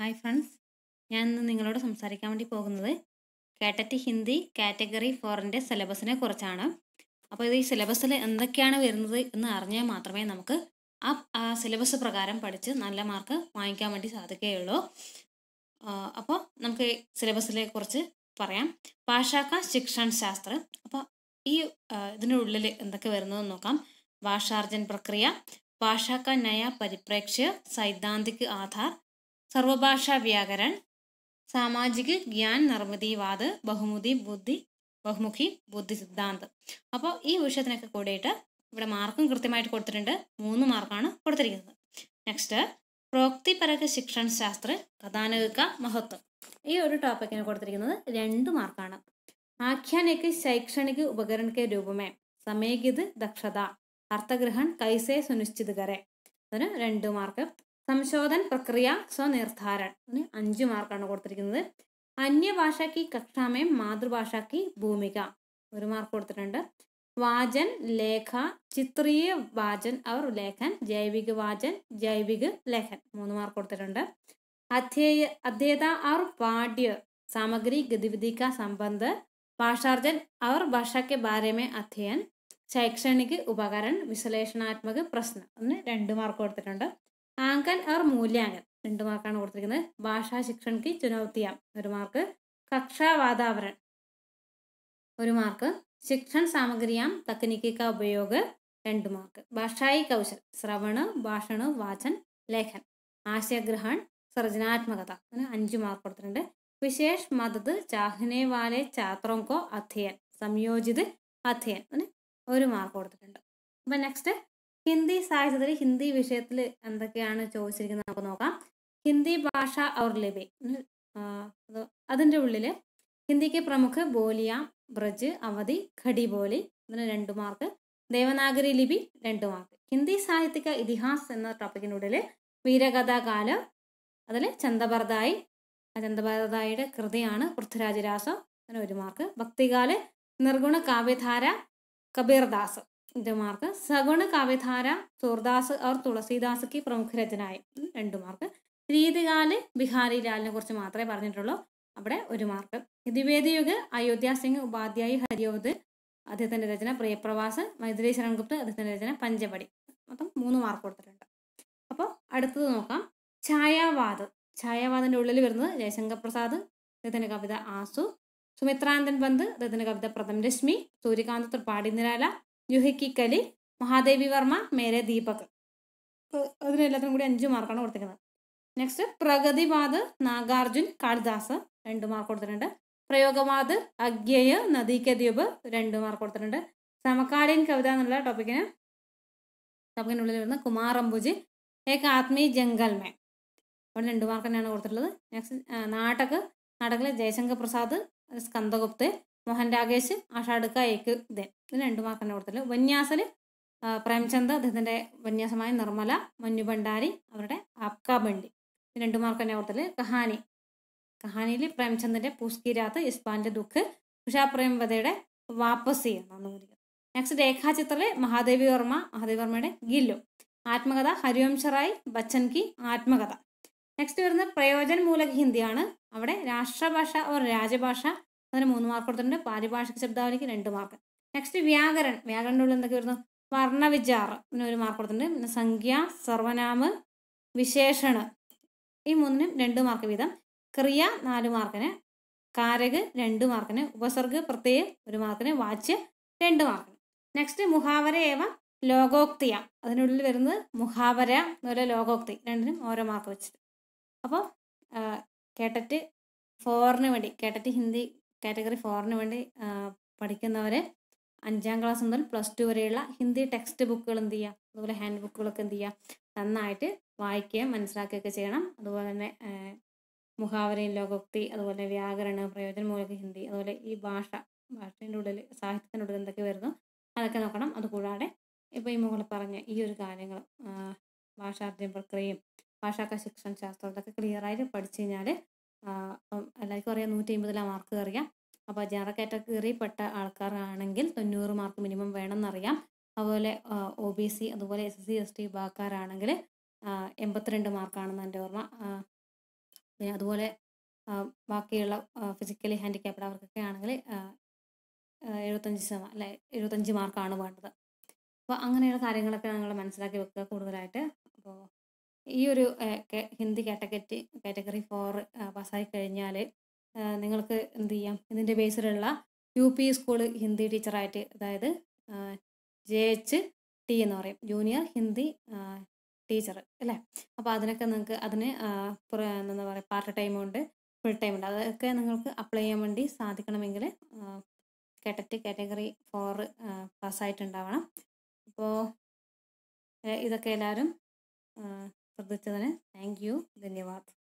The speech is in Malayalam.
ഹായ് ഫ്രണ്ട്സ് ഞാൻ ഇന്ന് നിങ്ങളോട് സംസാരിക്കാൻ വേണ്ടി പോകുന്നത് കാറ്ററ്റ് ഹിന്ദി കാറ്റഗറി ഫോറിൻ്റെ സിലബസിനെ കുറിച്ചാണ് അപ്പോൾ ഇത് ഈ സിലബസിൽ എന്തൊക്കെയാണ് വരുന്നത് എന്ന് അറിഞ്ഞാൽ മാത്രമേ നമുക്ക് ആ സിലബസ് പ്രകാരം പഠിച്ച് നല്ല മാർക്ക് വാങ്ങിക്കാൻ വേണ്ടി സാധിക്കുകയുള്ളൂ അപ്പോൾ നമുക്ക് സിലബസിലെ കുറിച്ച് പറയാം ഭാഷാക്ക ശിക്ഷൺ ശാസ്ത്രം അപ്പോൾ ഈ ഇതിനുള്ളിൽ എന്തൊക്കെ വരുന്നതെന്ന് നോക്കാം ഭാഷാർജൻ പ്രക്രിയ ഭാഷാക്ക നയ പരിപ്രേക്ഷ്യ സൈദ്ധാന്തിക് ആധാർ സർവഭാഷാ വ്യാകരൺ സാമാജിക് ജ്ഞാൻ നർമ്മതിവാദ് ബഹുമുതി ബുദ്ധി ബഹുമുഖി ബുദ്ധി സിദ്ധാന്തം അപ്പോൾ ഈ വിഷയത്തിനൊക്കെ കൂടിയിട്ട് ഇവിടെ മാർക്കും കൃത്യമായിട്ട് കൊടുത്തിട്ടുണ്ട് മൂന്ന് മാർക്കാണ് കൊടുത്തിരിക്കുന്നത് നെക്സ്റ്റ് പ്രോക്തിപരക ശിക്ഷൺ ശാസ്ത്ര കഥാനക മഹത്വം ഈ ഒരു ടോപ്പിക്കിന് കൊടുത്തിരിക്കുന്നത് രണ്ട് മാർക്കാണ് ആഖ്യാനയ്ക്ക് ശൈക്ഷണിക ഉപകരണക്ക് രൂപമേ സമയകിത് ദക്ഷത അർത്ഥഗ്രഹൻ കൈസേ സുനിശ്ചിതകരെ അതിന് രണ്ട് മാർക്ക് സംശോധൻ പ്രക്രിയ സ്വനിർധാരൺ അഞ്ച് മാർക്കാണ് കൊടുത്തിരിക്കുന്നത് അന്യഭാഷാക്കി കക്ഷാമയം മാതൃഭാഷാക്കി ഭൂമിക ഒരു മാർക്ക് കൊടുത്തിട്ടുണ്ട് വാചൻ ലേഖ ചിത്രീയ വാചൻ അവർ ലേഖൻ ജൈവിക വാചൻ ജൈവിക ലേഖൻ മൂന്ന് മാർക്ക് കൊടുത്തിട്ടുണ്ട് അധ്യേയ അധ്യേത അവർ പാഠ്യ സാമഗ്രി ഗതിവിധിക സംബന്ധ ഭാഷാർജൻ അവർ ഭാഷയ്ക്ക് ഭാര്യമേ അധ്യയൻ ശൈക്ഷണിക ഉപകരൺ വിശ്ലേഷണാത്മക പ്രശ്നം അതിന് രണ്ട് മാർക്ക് കൊടുത്തിട്ടുണ്ട് ആങ്കൻ അവർ മൂല്യാങ്കൻ രണ്ട് മാർക്കാണ് കൊടുത്തിരിക്കുന്നത് ഭാഷാ ശിക്ഷണയ്ക്ക് ചുനൗത്തിയാം ഒരു മാർക്ക് കക്ഷാ വാതാവരൺ ഒരു മാർക്ക് ശിക്ഷൺ സാമഗ്രിയാം തക്നിക്കിക്ക ഉപയോഗ രണ്ട് മാർക്ക് ഭാഷായി കൗശൽ ശ്രവണ് ഭാഷണ് വാചൻ ലേഖൻ ആശയഗ്രഹൺ സർജനാത്മകത അങ്ങനെ അഞ്ച് മാർക്ക് കൊടുത്തിട്ടുണ്ട് വിശേഷ് മതത് ചാഹ്നെ വാലെ ചാത്രോങ്കോ അധ്യയൻ സംയോജിത് അധ്യയൻ ഒരു മാർക്ക് കൊടുത്തിട്ടുണ്ട് അപ്പം നെക്സ്റ്റ് ഹിന്ദി സാഹിത്യത്തിൽ ഹിന്ദി വിഷയത്തിൽ എന്തൊക്കെയാണ് ചോദിച്ചിരിക്കുന്നത് നമുക്ക് നോക്കാം ഹിന്ദി ഭാഷ ഔർ ലിപി അതിൻ്റെ ഉള്ളിൽ ഹിന്ദിക്ക് പ്രമുഖ ബോലിയ ബ്രജ് അവധി ഖടി ബോലി ഇതിന് രണ്ട് മാർക്ക് ദേവനാഗരി ലിപി രണ്ട് മാർക്ക് ഹിന്ദി സാഹിത്യക ഇതിഹാസ് എന്ന ടോപ്പിക്കിൻ്റെ ഉള്ളിൽ വീരകഥാകാലം അതിൽ ചന്ദബർദായി ചന്ദബർദായിയുടെ കൃതിയാണ് പൃഥ്വിരാജരാസം അതിന് ഒരു മാർക്ക് ഭക്തികാല് നിർഗുണ കാവ്യധാര കബീർദാസ് മാർക്ക് സഗുണ കവിധാര സൂർദാസ് അവർ തുളസീദാസ് പ്രമുഖ രചനായി രണ്ട് മാർക്ക് രീതികാല് ബിഹാരി ലാലിനെ കുറിച്ച് മാത്രമേ പറഞ്ഞിട്ടുള്ളൂ അവിടെ ഒരു മാർക്ക് ദ്വിവേദിയുഗ് അയോധ്യ സിംഗ് ഉപാധ്യായ ഹരിയോത് അദ്ദേഹത്തിന്റെ രചന പ്രിയപ്രവാസ് മൈഥിലി ശരൺഗുപ്ത് അദ്ദേഹത്തിന്റെ രചന പഞ്ചപടി മൊത്തം മൂന്ന് മാർക്ക് കൊടുത്തിട്ടുണ്ട് അപ്പോൾ അടുത്തത് നോക്കാം ഛായാവാദ് ഛായാവാദിന്റെ ഉള്ളിൽ വരുന്നത് ജയശങ്കർ പ്രസാദ് അദ്ദേഹത്തിന്റെ കവിത ആസു സുമിത്രാനന്ദൻ പന്ത് അദ്ദേഹത്തിന്റെ കവിത പ്രഥം രശ്മി സൂര്യകാന്ത് ത്രിപാഠി നിരാല കലി മഹാദേവി വർമ്മ മേരെ ദീപക് അതിനെല്ലാത്തിനും കൂടി അഞ്ച് മാർക്കാണ് കൊടുത്തിരിക്കുന്നത് നെക്സ്റ്റ് പ്രഗതിവാദ് നാഗാർജുൻ കാളിദാസ് രണ്ട് മാർക്ക് കൊടുത്തിട്ടുണ്ട് പ്രയോഗവാദ് അഗ്യയ് നദീകദ്വീപ് രണ്ട് മാർക്ക് കൊടുത്തിട്ടുണ്ട് സമകാലീൻ കവിത എന്നുള്ള ടോപ്പിക്കിന് ടോപ്പിക്കിനുള്ളിൽ വരുന്ന കുമാറംബുജി ഏക ആത്മീ ജംഗൽമേ മേ അവിടെ രണ്ട് മാർക്ക് തന്നെയാണ് കൊടുത്തിട്ടുള്ളത് നെക്സ്റ്റ് നാടക നാടകത്തിലെ ജയശങ്കർ പ്രസാദ് സ്കന്ദഗുപ്ത് മോഹൻ രാകേഷ് ആഷാടുക്ക ഏക്ക് ദൻ ഇതിന് രണ്ട് മാർക്കാണ് കൊടുത്തത് ഉപന്യാസിൽ പ്രേംചന്ദ് അദ്ദേഹത്തിൻ്റെ ഉപന്യാസമായ നിർമ്മല മഞ്ഞു ഭണ്ഡാരി അവരുടെ ആപ്കാ ബണ്ടി രണ്ട് മാർക്ക് തന്നെ കൊടുത്തത് കഹാനി കഹാനിയിൽ പ്രേംചന്ദിൻ്റെ പൂസ്കിരാത്ത് ഇസ്ബാന്റെ ദുഃഖ് ഉഷാ പ്രേംവതയുടെ വാപ്പസി എന്നാണ് പറയുന്നത് നെക്സ്റ്റ് രേഖാചിത്രം മഹാദേവി വർമ്മ മഹാദേവി വർമ്മയുടെ ഗില്ലു ആത്മകഥ ഹരിവംശറായി ബച്ചൻ കി ആത്മകഥ നെക്സ്റ്റ് വരുന്നത് പ്രയോജന മൂലക ഹിന്ദിയാണ് അവിടെ രാഷ്ട്രഭാഷ ഒരു രാജഭാഷ അതിന് മൂന്ന് മാർക്ക് കൊടുത്തിട്ടുണ്ട് പാരിഭാഷിക ശബ്ദാവലിക്ക് രണ്ട് മാർക്ക് നെക്സ്റ്റ് വ്യാകരൻ വ്യാകരൻ്റെ ഉള്ളിൽ എന്തൊക്കെ വരുന്നു വർണ്ണവിചാർ ഒരു മാർക്ക് കൊടുത്തിട്ടുണ്ട് പിന്നെ സംഖ്യ സർവനാമ വിശേഷണ് ഈ മൂന്നിനും രണ്ട് മാർക്ക് വീതം ക്രിയ നാല് മാർക്കിന് കാരക് രണ്ട് മാർക്കിന് ഉപസർഗ് പ്രത്യേകം ഒരു മാർക്കിന് വാച്ച് രണ്ട് മാർക്കിന് നെക്സ്റ്റ് മുഹാവര ഏവ ലോകോക്തിയ അതിനുള്ളിൽ വരുന്നത് മുഹാവര അതുപോലെ ലോകോക്തി രണ്ടിനും ഓരോ മാർക്ക് വെച്ചിട്ട് അപ്പോൾ കേട്ടറ്റ് ഫോറിന് വേണ്ടി കേട്ടറ്റ് ഹിന്ദി കാറ്റഗറി ഫോറിന് വേണ്ടി പഠിക്കുന്നവർ അഞ്ചാം ക്ലാസ് മുതൽ പ്ലസ് ടു വരെയുള്ള ഹിന്ദി ടെക്സ്റ്റ് ബുക്കുകൾ എന്ത് ചെയ്യുക അതുപോലെ ഹാൻഡ് ബുക്കുകളൊക്കെ എന്ത് ചെയ്യുക നന്നായിട്ട് വായിക്കുകയും മനസ്സിലാക്കുകയൊക്കെ ചെയ്യണം അതുപോലെ തന്നെ മുഖാവരയും ലോകോക്തി അതുപോലെ വ്യാകരണ മൂലക ഹിന്ദി അതുപോലെ ഈ ഭാഷ ഭാഷയുടെ ഉള്ളിൽ സാഹിത്യത്തിൻ്റെ ഉള്ളിൽ എന്തൊക്കെ വരുന്നു അതൊക്കെ നോക്കണം അതുകൂടാതെ ഇപ്പോൾ ഈ മുകളിൽ പറഞ്ഞ ഈ ഒരു കാര്യങ്ങൾ ഭാഷാർജ്ജന പ്രക്രിയയും ഭാഷാക്ക ശിക്ഷണ ശാസ്ത്രം ഇതൊക്കെ ക്ലിയർ ആയിട്ട് പഠിച്ചു കഴിഞ്ഞാൽ എല്ലാവർക്കും അറിയാം നൂറ്റി അമ്പതിലാണ് മാർക്ക് അറിയാം അപ്പോൾ ജനറൽ കാറ്റഗറി പെട്ട ആൾക്കാരാണെങ്കിൽ തൊണ്ണൂറ് മാർക്ക് മിനിമം വേണമെന്നറിയാം അതുപോലെ ഒ ബി സി അതുപോലെ എസ് സി എസ് ടി വിഭാഗക്കാരാണെങ്കിൽ എൺപത്തിരണ്ട് മാർക്കാണെന്ന് എൻ്റെ ഓർമ്മ പിന്നെ അതുപോലെ ബാക്കിയുള്ള ഫിസിക്കലി ഹാൻഡിക്യാപ്ഡ് അവർക്കൊക്കെ ആണെങ്കിൽ എഴുപത്തഞ്ച് ശതമാനം അല്ലെ എഴുപത്തഞ്ച് മാർക്കാണ് വേണ്ടത് അപ്പോൾ അങ്ങനെയുള്ള കാര്യങ്ങളൊക്കെ നിങ്ങൾ മനസ്സിലാക്കി വെക്കുക കൂടുതലായിട്ട് അപ്പോൾ ഈ ഒരു ഹിന്ദി കാറ്റഗറ്റി കാറ്റഗറി ഫോർ പാസ്സായി കഴിഞ്ഞാൽ നിങ്ങൾക്ക് എന്ത് ചെയ്യാം ഇതിൻ്റെ ബേസിലുള്ള യു പി സ്കൂൾ ഹിന്ദി ടീച്ചറായിട്ട് അതായത് ജെ എച്ച് ടി എന്ന് പറയും ജൂനിയർ ഹിന്ദി ടീച്ചർ അല്ലേ അപ്പോൾ അതിനൊക്കെ നിങ്ങൾക്ക് അതിന് എന്താ പറയുക പാർട്ട് ഉണ്ട് ഫുൾ ടൈം ഉണ്ട് അതൊക്കെ നിങ്ങൾക്ക് അപ്ലൈ ചെയ്യാൻ വേണ്ടി സാധിക്കണമെങ്കിൽ കേട്ടറ്റ് കാറ്റഗറി ഫോർ പാസ്സായിട്ടുണ്ടാവണം അപ്പോൾ ഇതൊക്കെ എല്ലാവരും ശ്രദ്ധിച്ചതിന് താങ്ക് യു ധന്യവാദ്